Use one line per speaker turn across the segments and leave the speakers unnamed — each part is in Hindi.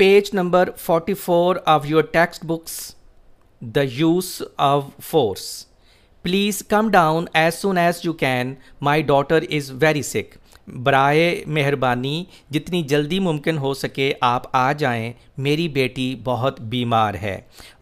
Forty four 44 your textbooks the use of force please come down as soon as you can my daughter is very sick बर मेहरबानी जितनी जल्दी मुमकिन हो सके आप आ जाएं मेरी बेटी बहुत बीमार है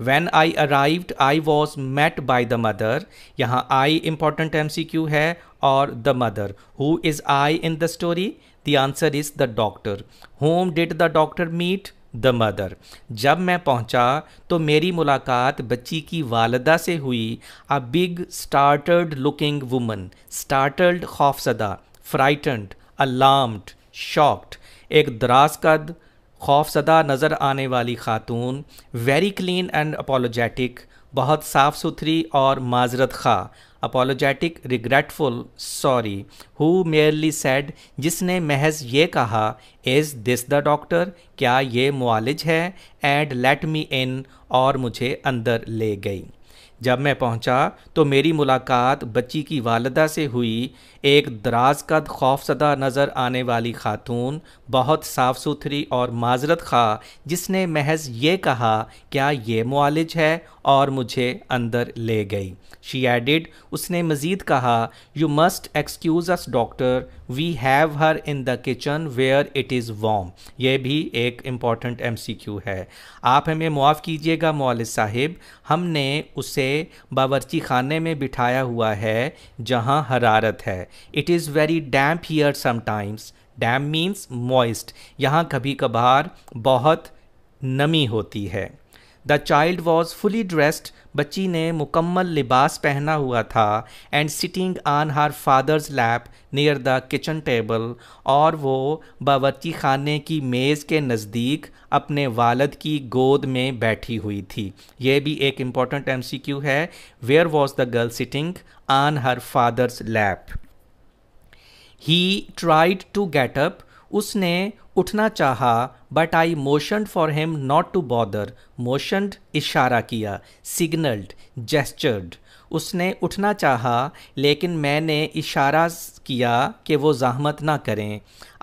when I arrived I was met by the mother यहाँ I important M C Q है और the mother who is I in the story the answer is the doctor whom did the doctor meet the mother जब मैं पहुंचा तो मेरी मुलाकात बच्ची की वालदा से हुई a big startled looking woman startled खौफसदा फ्राइटन्ड अलार्म्ड शॉक्ड एक दराज कद खौफसदा नज़र आने वाली खातून वेरी क्लीन एंड अपोलोजेटिक बहुत साफ़ सुथरी और माजरत खा apologetic regretful sorry who merely said जिसने महज ये कहा इज़ दिस द डॉक्टर क्या ये मुआलिज है एंड लेट मी इन और मुझे अंदर ले गई जब मैं पहुंचा तो मेरी मुलाकात बच्ची की वालदा से हुई एक दराज कद खौफसदा नज़र आने वाली खातून बहुत साफ़ सुथरी और माजरत खा जिसने महज ये कहा क्या ये मालिज है और मुझे अंदर ले गई शी एडिड उसने मज़ीद कहा you must excuse us doctor we have her in the kitchen where it is warm यह भी एक इम्पॉर्टेंट एम सी क्यू है आप हमें मुआफ़ कीजिएगा मौल साहिब हमने उसे बावरची खाने में बिठाया हुआ है जहाँ हरारत है it is very damp here sometimes damp means moist यहाँ कभी कभार बहुत नमी होती है the child was fully dressed बच्ची ने मुकम्मल लिबास पहना हुआ था and sitting on her father's lap near the kitchen table और वो बावची खाने की मेज़ के नज़दीक अपने वालद की गोद में बैठी हुई थी ये भी एक इम्पॉर्टेंट एम सी क्यू है where was the girl sitting on her father's lap he tried to get up उसने उठना चाहा but I motioned for him not to bother motioned इशारा किया सिग्नल्ड जेस्चर्ड उसने उठना चाहा लेकिन मैंने इशारा किया कि वो जहमत ना करें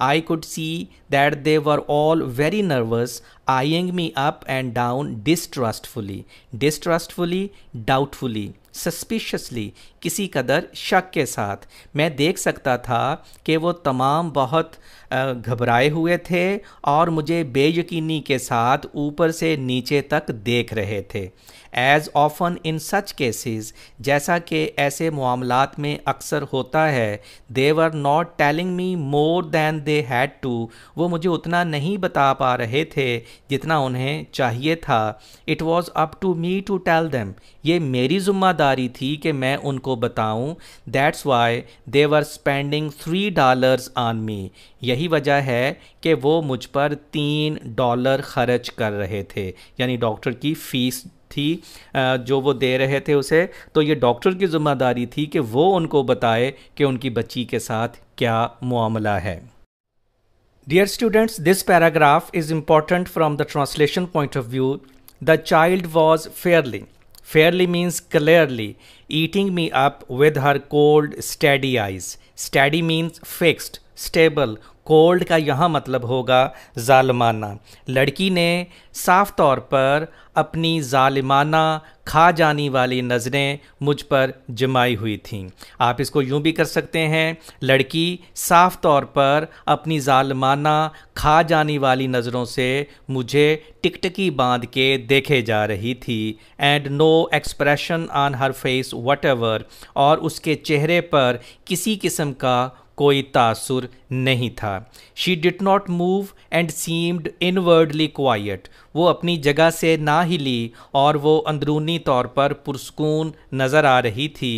I could see that they were all very nervous eyeing me up and down distrustfully distrustfully doubtfully suspiciously किसी कदर शक के साथ मैं देख सकता था कि वो तमाम बहुत घबराए हुए थे और मुझे बेयकीनी के साथ ऊपर से नीचे तक देख रहे थे as often in such cases जैसा कि ऐसे मामलात में अक्सर होता है they were not telling me more than they had to वो मुझे उतना नहीं बता पा रहे थे जितना उन्हें चाहिए था it was up to me to tell them ये मेरी ज़िम्मेदारी थी कि मैं उनको बताऊं that's why they were spending three dollars on me यही वजह है कि वो मुझ पर तीन डॉलर खर्च कर रहे थे यानी डॉक्टर की फ़ीस थी जो वो दे रहे थे उसे तो ये डॉक्टर की ज़िम्मेदारी थी कि वो उनको बताए कि उनकी बच्ची के साथ क्या मामला है dear students this paragraph is important from the translation point of view the child was fairly Fairly means clearly, eating me up with her cold, steady eyes. Steady means fixed. Stable cold का यहाँ मतलब होगा जालमाना लड़की ने साफ तौर पर अपनी ालिमाना खा जाने वाली नज़रें मुझ पर जमाई हुई थीं आप इसको यूं भी कर सकते हैं लड़की साफ तौर पर अपनी जालमाना खा जाने वाली नज़रों से मुझे टिकटकी बांध के देखे जा रही थी and no expression on her face what और उसके चेहरे पर किसी किस्म का कोई तासुर नहीं था she did not move and seemed inwardly quiet वो अपनी जगह से ना ही ली और वो अंदरूनी तौर पर पुरस्कून नज़र आ रही थी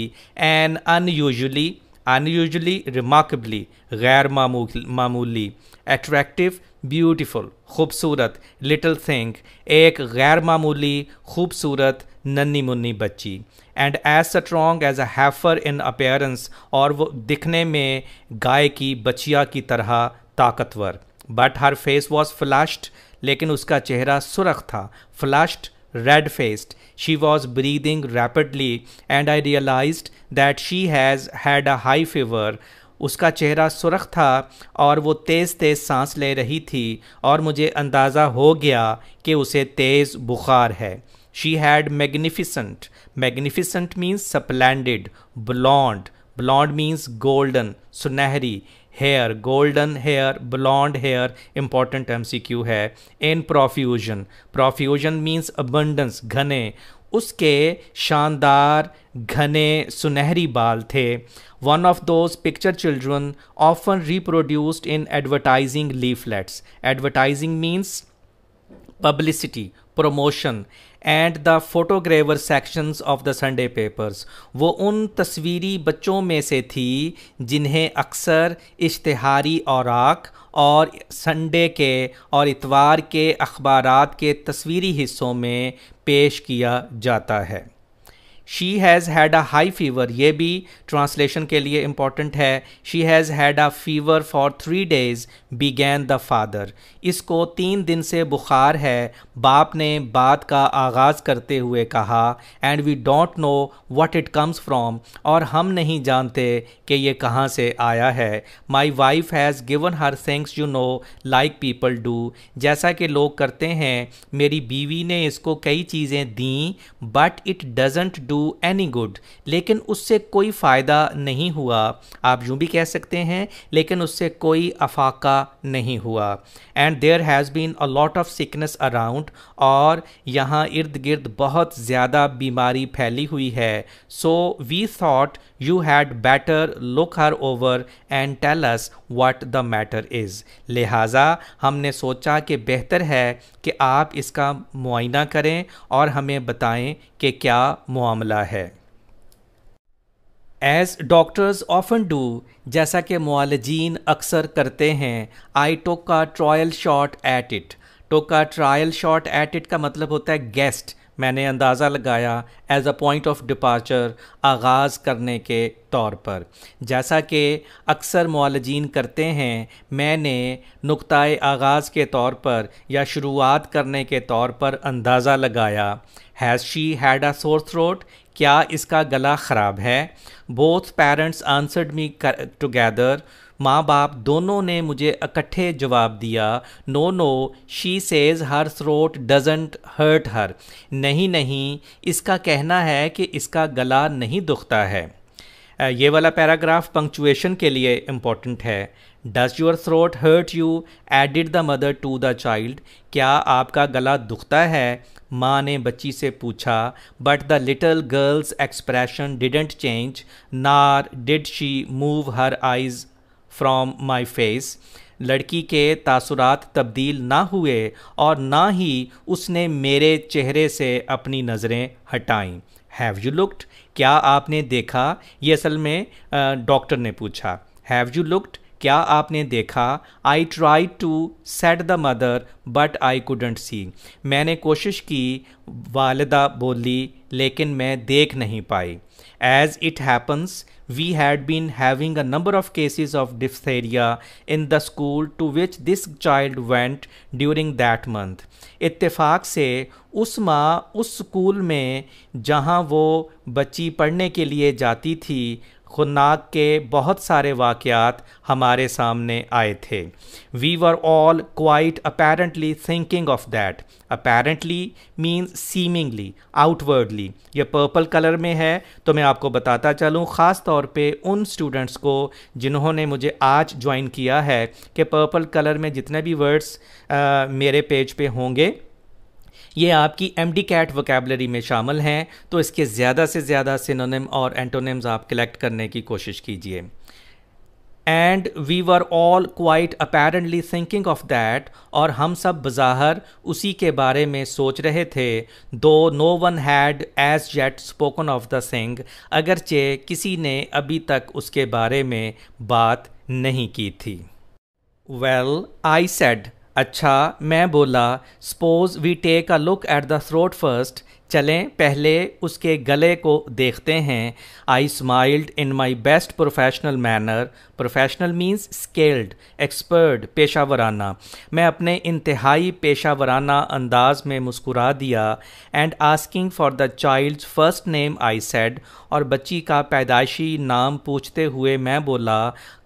एन अनयूजली अनयूजली रिमार्कबली गैर मामूली अट्रैक्टिव ब्यूटिफुल खूबसूरत लिटल थिंग एक गैर मामूली खूबसूरत नन्नी मुन्नी बच्ची and as strong as a heifer in appearance और वो दिखने में गाय की बचिया की तरह ताकतवर but her face was flushed लेकिन उसका चेहरा सुरख था flushed red faced she was breathing rapidly and I realize that she has had a high fever उसका चेहरा सुरख था और वो तेज़ तेज़ सांस ले रही थी और मुझे अंदाज़ा हो गया कि उसे तेज़ बुखार है she had magnificent magnificent means splendid blonde blonde means golden sunahri hair golden hair blonde hair important mcq hai in profusion profusion means abundance ghane उसके शानदार घने सुनहरी बाल थे one of those picture children often reproduced in advertising leaflets advertising means publicity promotion and the photogravure sections of the Sunday papers वो उन तस्वीरी बच्चों में से थी जिन्हें अक्सर इश्तहारी औराक और संडे के और इतवार के अखबार के तस्वीरी हिस्सों में पेश किया जाता है she has had a high fever ये भी ट्रांसलेशन के लिए इम्पॉर्टेंट है she has had a fever for three days began the father इसको तीन दिन से बुखार है बाप ने बात का आगाज़ करते हुए कहा and we don't know what it comes from और हम नहीं जानते कि ये कहाँ से आया है my wife has given her things you know like people do जैसा कि लोग करते हैं मेरी बीवी ने इसको कई चीज़ें दी but it doesn't do do any good लेकिन उससे कोई फ़ायदा नहीं हुआ आप यूँ भी कह सकते हैं लेकिन उससे कोई अफाका नहीं हुआ and there has been a lot of sickness around और यहाँ इर्द गिर्द बहुत ज़्यादा बीमारी फैली हुई है so we thought you had better look her over and tell us what the matter is लिहाजा हमने सोचा कि बेहतर है कि आप इसका मुआयना करें और हमें बताएं कि क्या मामला है एज डॉक्टर्स ऑफन डू जैसा कि मालजीन अक्सर करते हैं आई टोक का trial shot at it took का ट्रायल शॉट एट इट का मतलब होता है गेस्ट मैंने अंदाज़ा लगाया as a point of departure आगाज़ करने के तौर पर जैसा कि अक्सर मालजीन करते हैं मैंने नुक्तः आगाज़ के तौर पर या शुरुआत करने के तौर पर अंदाज़ा लगाया has she had a sore throat क्या इसका गला ख़राब है both parents answered me together माँ बाप दोनों ने मुझे इकट्ठे जवाब दिया no no she says her throat doesn't hurt her नहीं नहीं इसका कहना है कि इसका गला नहीं दुखता है ये वाला पैराग्राफ पंक्चुएशन के लिए इम्पॉर्टेंट है does your throat hurt you added the mother to the child क्या आपका गला दुखता है माँ ने बच्ची से पूछा but the little girl's expression didn't change nor did she move her eyes from my face लड़की के तासुरात तब्दील ना हुए और ना ही उसने मेरे चेहरे से अपनी नज़रें हटाईं हैव यू लुक्ड क्या आपने देखा ये असल में डॉक्टर ने पूछा हैव यू लुक्ड क्या आपने देखा I try to said the mother but I couldn't see मैंने कोशिश की वालदा बोली लेकिन मैं देख नहीं पाई as it happens we had been having a number of cases of diphtheria in the school to which this child went during that month इतफाक से उस माँ उस स्कूल में जहाँ वो बच्ची पढ़ने के लिए जाती थी खुन्नाक के बहुत सारे वाक़ात हमारे सामने आए थे we were all quite apparently thinking of that apparently means seemingly outwardly ये पर्पल कलर में है तो मैं आपको बताता चलूँ ख़ास तौर पे उन स्टूडेंट्स को जिन्होंने मुझे आज ज्वाइन किया है कि पर्पल कलर में जितने भी वर्ड्स मेरे पेज पे होंगे ये आपकी एम डी कैट वोकेबलरी में शामिल हैं तो इसके ज़्यादा से ज़्यादा सिनोनिम और एंटोनिम्स आप कलेक्ट करने की कोशिश कीजिए and we were all quite apparently thinking of that और हम सब बज़ाहर उसी के बारे में सोच रहे थे though no one had as yet spoken of the thing अगरचे किसी ने अभी तक उसके बारे में बात नहीं की थी वेल आई सेड अच्छा मैं बोला suppose we take a look at the throat first चलें पहले उसके गले को देखते हैं I smiled in my best professional manner professional means skilled expert पेशा वराना मैं अपने इंतहाई पेशा वराना अंदाज में मुस्कुरा दिया and asking for the child first name I said और बच्ची का पैदाइशी नाम पूछते हुए मैं बोला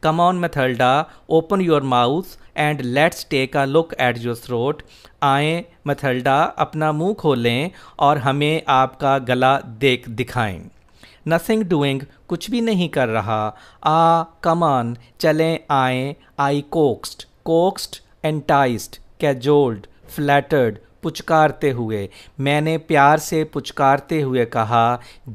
come on Mathilda, open your mouth and let's take a look at your throat आए मथल्डा अपना मुंह खोलें और हमें आपका गला देख दिखाएं नथिंग डूइंग कुछ भी नहीं कर रहा आ ऑन चलें आए आई कोक्स्ड कोक्स्ड एंटाइस्ड कैजोल्ड फ्लैटर्ड पुचकारते हुए मैंने प्यार से पुचकारते हुए कहा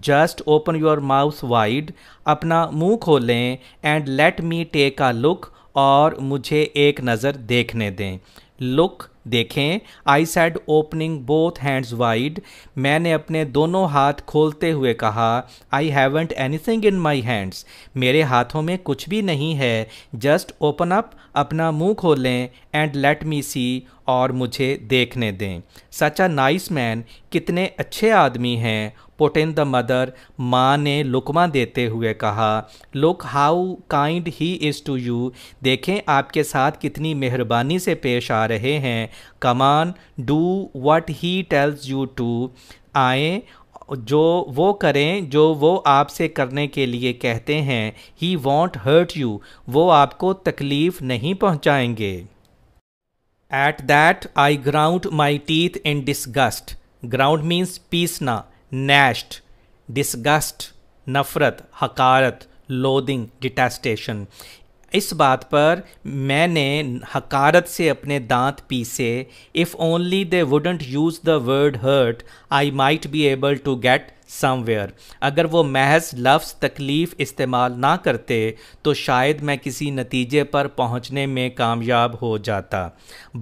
just open your mouth wide अपना मुंह खोलें and let me take a look और मुझे एक नज़र देखने दें लुक देखें I said opening both hands wide मैंने अपने दोनों हाथ खोलते हुए कहा I haven't anything in my hands मेरे हाथों में कुछ भी नहीं है जस्ट ओपन अप अपना मुंह खोलें एंड लेट मी सी और मुझे देखने दें सच अ नाइस मैन कितने अच्छे आदमी हैं पोटेन द मदर माँ ने लुकमा देते हुए कहा look how kind he is to you देखें आपके साथ कितनी मेहरबानी से पेश आ रहे हैं come on do what he tells you to आए जो वो करें जो वो आपसे करने के लिए कहते हैं ही वॉन्ट हर्ट यू वो आपको तकलीफ़ नहीं पहुँचाएंगे At that, I ground my teeth in disgust. Ground means पीसना नैश्ड डिसगस्ट नफ़रत हकारत लोदिंग डिटेस्टेशन इस बात पर मैंने हकारत से अपने दांत पीसे if only they wouldn't use the word hurt I might be able to get somewhere अगर वो महज लफ्स तकलीफ़ इस्तेमाल ना करते तो शायद मैं किसी नतीजे पर पहुँचने में कामयाब हो जाता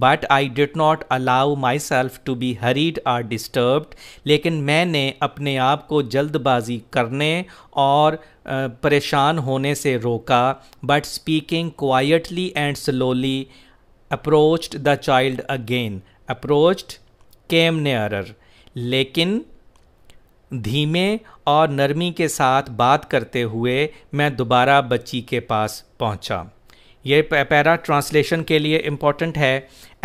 but I did not allow myself to be hurried or disturbed लेकिन मैंने अपने आप को जल्दबाजी करने और परेशान होने से रोका but speaking quietly and slowly approached the child again approached came near लेकिन धीमे और नरमी के साथ बात करते हुए मैं दोबारा बच्ची के पास पहुंचा। ये पैरा ट्रांसलेशन के लिए इम्पॉर्टेंट है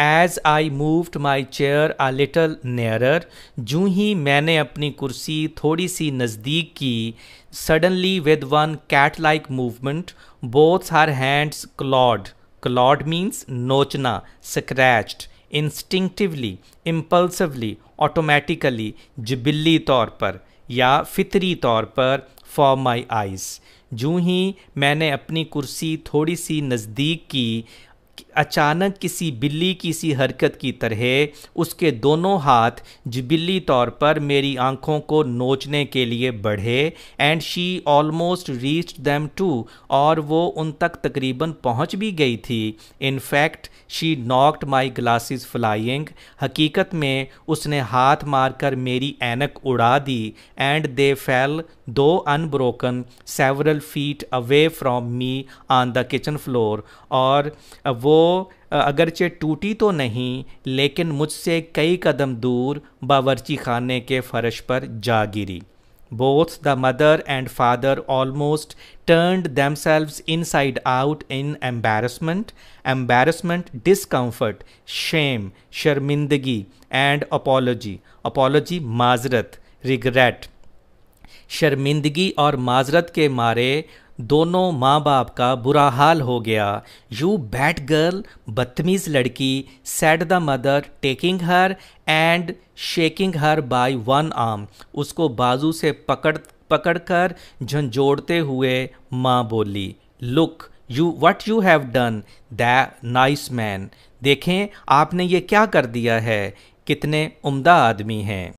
as I moved my chair a little nearer जूँ ही मैंने अपनी कुर्सी थोड़ी सी नज़दीक की suddenly with one cat like movement both her hands clawed clawed means नोचना स्क्रैच्ड इंस्टिंक्टिवली इम्पल्सिवली ऑटोमेटिकली जबिली तौर पर या फितरी तौर पर फॉर माई आइज़ जूँ ही मैंने अपनी कुर्सी थोड़ी सी नज़दीक की अचानक किसी बिल्ली की सी हरकत की तरह उसके दोनों हाथ जबिली तौर पर मेरी आंखों को नोचने के लिए बढ़े and she almost reach them too और वो उन तक तकरीबन पहुंच भी गई थी in fact she knocked my glasses flying हकीकत में उसने हाथ मारकर मेरी एनक उड़ा दी एंड दे फेल दो unbroken several feet away from me on the kitchen floor और वो अगरचे टूटी तो नहीं लेकिन मुझसे कई कदम दूर बावरची खाने के फर्श पर जा गिरी both the mother and father almost turn themselves inside out in embarrassment embarrassment discomfort shame शर्मिंदगी एंड अपोलोजी अपोलॉजी माजरत रिगरेट शर्मिंदगी और माजरत के मारे दोनों माँ बाप का बुरा हाल हो गया यू बैड गर्ल बदतमीज लड़की said the mother taking her and shaking her by one arm उसको बाजू से पकड़ पकड़ कर झंझोड़ते हुए माँ बोली look you what you have done the nice man देखें आपने ये क्या कर दिया है कितने उम्दा आदमी हैं